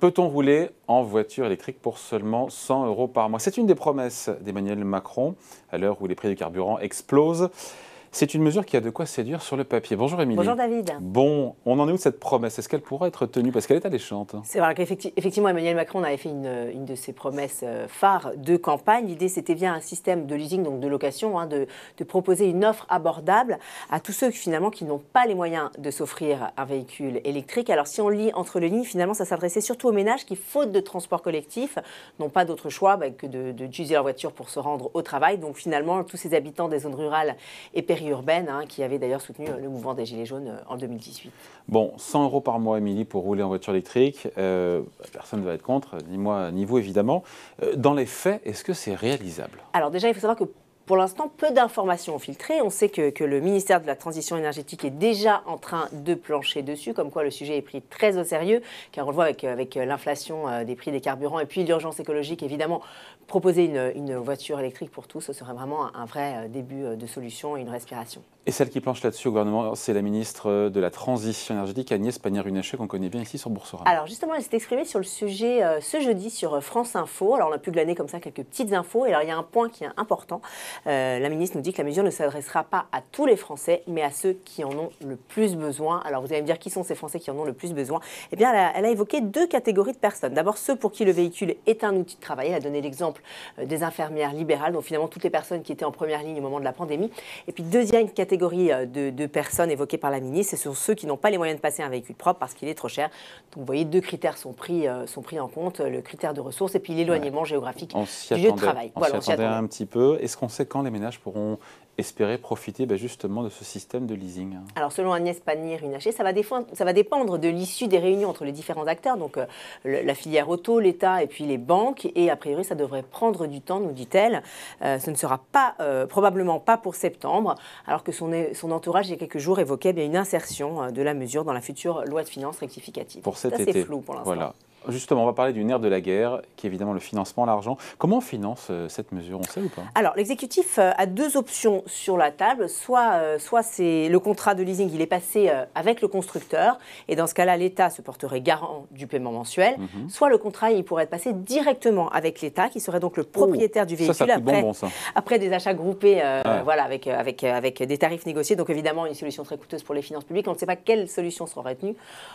Peut-on rouler en voiture électrique pour seulement 100 euros par mois C'est une des promesses d'Emmanuel Macron à l'heure où les prix du carburant explosent. C'est une mesure qui a de quoi séduire sur le papier. Bonjour Émilie. Bonjour David. Bon, on en est où de cette promesse Est-ce qu'elle pourra être tenue Parce qu'elle est alléchante. Hein. C'est vrai qu'effectivement, Emmanuel Macron avait fait une, une, de ses promesses euh, phares de campagne. L'idée, c'était bien un système de leasing, donc de location, hein, de, proposer une offre abordable à tous ceux finalement qui n'ont pas les moyens de s'offrir un véhicule électrique. Alors si on lit entre les lignes, finalement, ça s'adressait surtout aux ménages qui, faute de transport collectif, n'ont pas d'autre choix bah, que de, utiliser leur voiture pour se rendre au travail. Donc finalement, tous ces habitants des zones rurales et périphériques urbaine, hein, qui avait d'ailleurs soutenu euh, le mouvement des Gilets jaunes euh, en 2018. Bon, 100 euros par mois, Émilie, pour rouler en voiture électrique, euh, bah, personne ne va être contre, ni moi, ni vous évidemment. Dans les faits, est-ce que c'est réalisable Alors déjà, il faut savoir que pour l'instant, peu d'informations ont filtré. On sait que, le ministère de la Transition énergétique est déjà en train de plancher dessus, comme quoi le sujet est pris très au sérieux, car on le voit avec, l'inflation euh, des prix des carburants et puis l'urgence écologique, évidemment, proposer une, voiture électrique pour tous, ce serait vraiment un, vrai euh, début euh, de solution et une respiration. Et celle qui planche là-dessus au gouvernement, c'est la ministre de la Transition énergétique, Agnès Pannier-Runacher, qu'on connaît bien ici sur Boursorama. Alors justement, elle s'est exprimée sur le sujet ce jeudi sur France Info. Alors on a pu glaner comme ça quelques petites infos. Et alors il y a un point qui est important. Euh, la ministre nous dit que la mesure ne s'adressera pas à tous les Français, mais à ceux qui en ont le plus besoin. Alors vous allez me dire qui sont ces Français qui en ont le plus besoin Eh bien, elle a, évoqué deux catégories de personnes. D'abord ceux pour qui le véhicule est un outil de travail. Elle a donné l'exemple euh, des infirmières libérales, donc finalement toutes les personnes qui étaient en première ligne au moment de la pandémie. Et puis deuxième catégorie euh, de, personnes évoquées par la ministre, ce sont ceux qui n'ont pas les moyens de passer un véhicule propre parce qu'il est trop cher. Donc vous voyez, deux critères sont pris, sont pris en compte, le critère de ressources et puis l'éloignement géographique du lieu de travail. On s'y attendait, un petit peu. Est-ce qu'on c'est quand les ménages pourront espérer profiter ben, justement de ce système de leasing Alors selon Agnès Pannier-Runacher, ça, va dépendre de l'issue des réunions entre les différents acteurs, donc euh, la filière auto, l'État et puis les banques. Et a priori, ça devrait prendre du temps, nous dit-elle. Euh, ce ne sera pas, euh, probablement pas pour septembre, alors que son, entourage, il y a quelques jours, évoquait bien une insertion de la mesure dans la future loi de finances rectificative. Pour cet C'est flou pour l'instant. Voilà. Justement, on va parler du nerf de la guerre, qui est évidemment le financement, l'argent. Comment on finance euh, cette mesure On sait ou pas Alors, l'exécutif euh, a deux options sur la table. Soit, euh, soit c'est le contrat de leasing, il est passé avec le constructeur, et dans ce cas-là, l'État se porterait garant du paiement mensuel. Mhm. Soit le contrat, il pourrait être passé directement avec l'État, qui serait donc le oh, propriétaire du véhicule après, après, des achats groupés, voilà, avec, avec, avec des tarifs négociés. Donc, évidemment, une solution très coûteuse pour les finances publiques. On ne sait pas quelle solution sera retenue.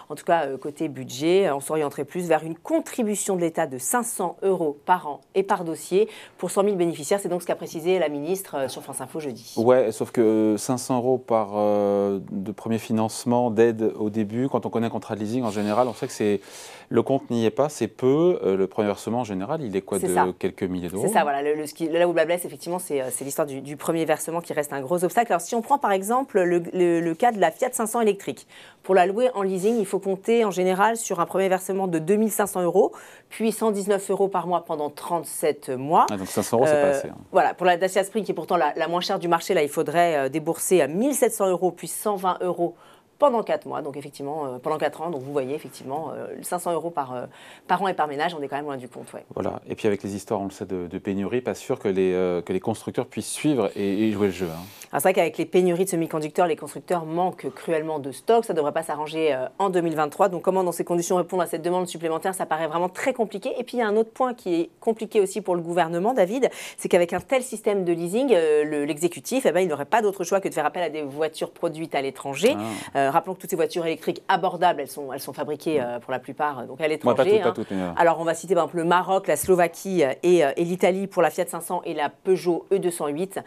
En tout cas, côté budget, on s'orienterait plus vers une contribution de l'État de 500 euros par an et par dossier pour 100 000 bénéficiaires. C'est donc ce qu'a précisé la ministre euh, sur France Info jeudi. Ouais, sauf que 500 euh, euros par euh, de premier financement d'aide au début, quand on connaît un contrat de leasing en général, on sait que c'est le compte n'y est pas, c'est peu. le premier versement en général, il est quoi de quelques milliers d'euros C'est ça, voilà. Le, là où la blesse, effectivement, c'est l'histoire du, premier versement qui reste un gros obstacle. Alors si on prend par exemple le, le cas de la Fiat 500 électrique, pour la louer en leasing, il faut compter en général sur un premier versement de 2000 1500 euros, puis 119 euros par mois pendant 37 mois. Ah, donc 500 euros, c'est pas euh, assez. Hein. Voilà, pour la Dacia Spring, qui est pourtant la, moins chère du marché, là, il faudrait euh, débourser à 1700 euros, puis 120 euros pendant 4 mois, donc effectivement, euh, pendant 4 ans. Donc vous voyez, effectivement, 500 euros par, par an et par ménage, on est quand même loin du compte. Voilà, et puis avec les histoires, on le sait, de, pénurie, pas sûr que les, que les constructeurs puissent suivre et, jouer le jeu. Hein. Ah, c'est vrai qu'avec les pénuries de semi-conducteurs, les constructeurs manquent cruellement de stocks. Ça ne devrait pas s'arranger euh, en 2023. Donc, comment dans ces conditions répondre à cette demande supplémentaire Ça paraît vraiment très compliqué. Et puis, il y a un autre point qui est compliqué aussi pour le gouvernement, David, c'est qu'avec un tel système de leasing, euh, l'exécutif, eh ben, il n'aurait pas d'autre choix que de faire appel à des voitures produites à l'étranger. Ah. Euh, rappelons que toutes ces voitures électriques abordables, elles sont, elles sont fabriquées pour la plupart donc à l'étranger. Hein. Alors, on va citer par exemple le Maroc, la Slovaquie et, l'Italie pour la Fiat 500 et la Peugeot E208,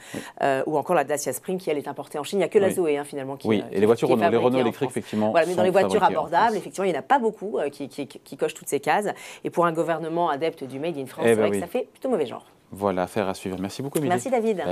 ou encore la Dacia qui, elle, est importée en Chine. Il n'y a que la Zoé, hein, finalement, qui Oui, euh, et les voitures Renault, les Renault électriques, effectivement. Voilà, mais dans les voitures abordables, effectivement, il n'y en a pas beaucoup euh, qui, qui, cochent toutes ces cases. Et pour un gouvernement adepte du Made in France, eh ben ça fait plutôt mauvais genre. Voilà, affaire à suivre. Merci beaucoup, Midi. Merci, David.